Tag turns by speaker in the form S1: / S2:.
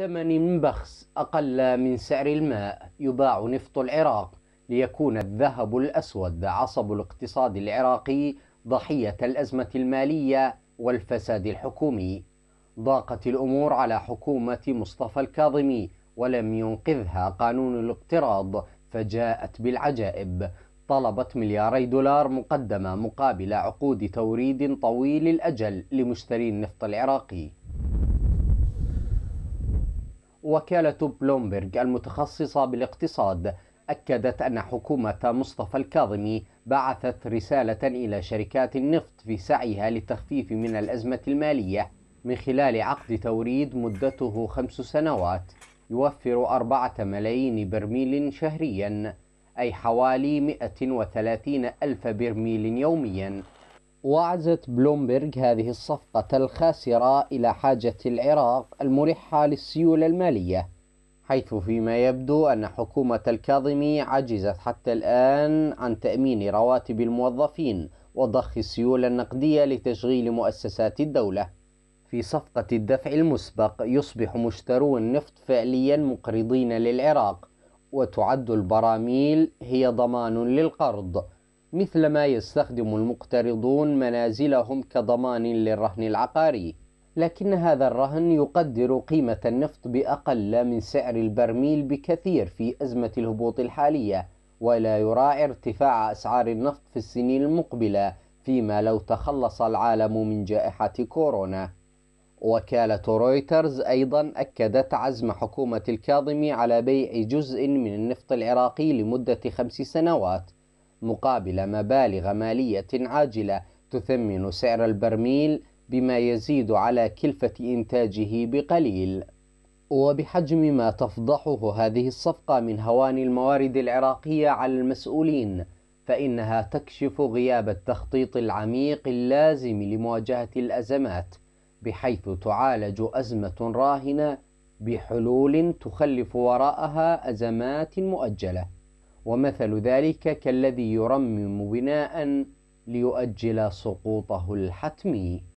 S1: ثمن بخس أقل من سعر الماء يباع نفط العراق ليكون الذهب الأسود عصب الاقتصاد العراقي ضحية الأزمة المالية والفساد الحكومي ضاقت الأمور على حكومة مصطفى الكاظمي ولم ينقذها قانون الاقتراض فجاءت بالعجائب طلبت ملياري دولار مقدمة مقابل عقود توريد طويل الأجل لمشتري النفط العراقي وكالة بلومبرج المتخصصة بالاقتصاد أكدت أن حكومة مصطفى الكاظمي بعثت رسالة إلى شركات النفط في سعيها للتخفيف من الأزمة المالية من خلال عقد توريد مدته خمس سنوات يوفر أربعة ملايين برميل شهريا أي حوالي 130 ألف برميل يوميا وعزت بلومبرغ هذه الصفقة الخاسرة إلى حاجة العراق الملحة للسيولة المالية حيث فيما يبدو أن حكومة الكاظمي عجزت حتى الآن عن تأمين رواتب الموظفين وضخ السيولة النقدية لتشغيل مؤسسات الدولة في صفقة الدفع المسبق يصبح مشترو النفط فعليا مقرضين للعراق وتعد البراميل هي ضمان للقرض مثلما يستخدم المقترضون منازلهم كضمان للرهن العقاري لكن هذا الرهن يقدر قيمة النفط بأقل من سعر البرميل بكثير في أزمة الهبوط الحالية ولا يراعي ارتفاع أسعار النفط في السنين المقبلة فيما لو تخلص العالم من جائحة كورونا وكالة رويترز أيضا أكدت عزم حكومة الكاظمي على بيع جزء من النفط العراقي لمدة خمس سنوات مقابل مبالغ مالية عاجلة تثمن سعر البرميل بما يزيد على كلفة إنتاجه بقليل وبحجم ما تفضحه هذه الصفقة من هوان الموارد العراقية على المسؤولين فإنها تكشف غياب التخطيط العميق اللازم لمواجهة الأزمات بحيث تعالج أزمة راهنة بحلول تخلف وراءها أزمات مؤجلة ومثل ذلك كالذي يرمم بناء ليؤجل سقوطه الحتمي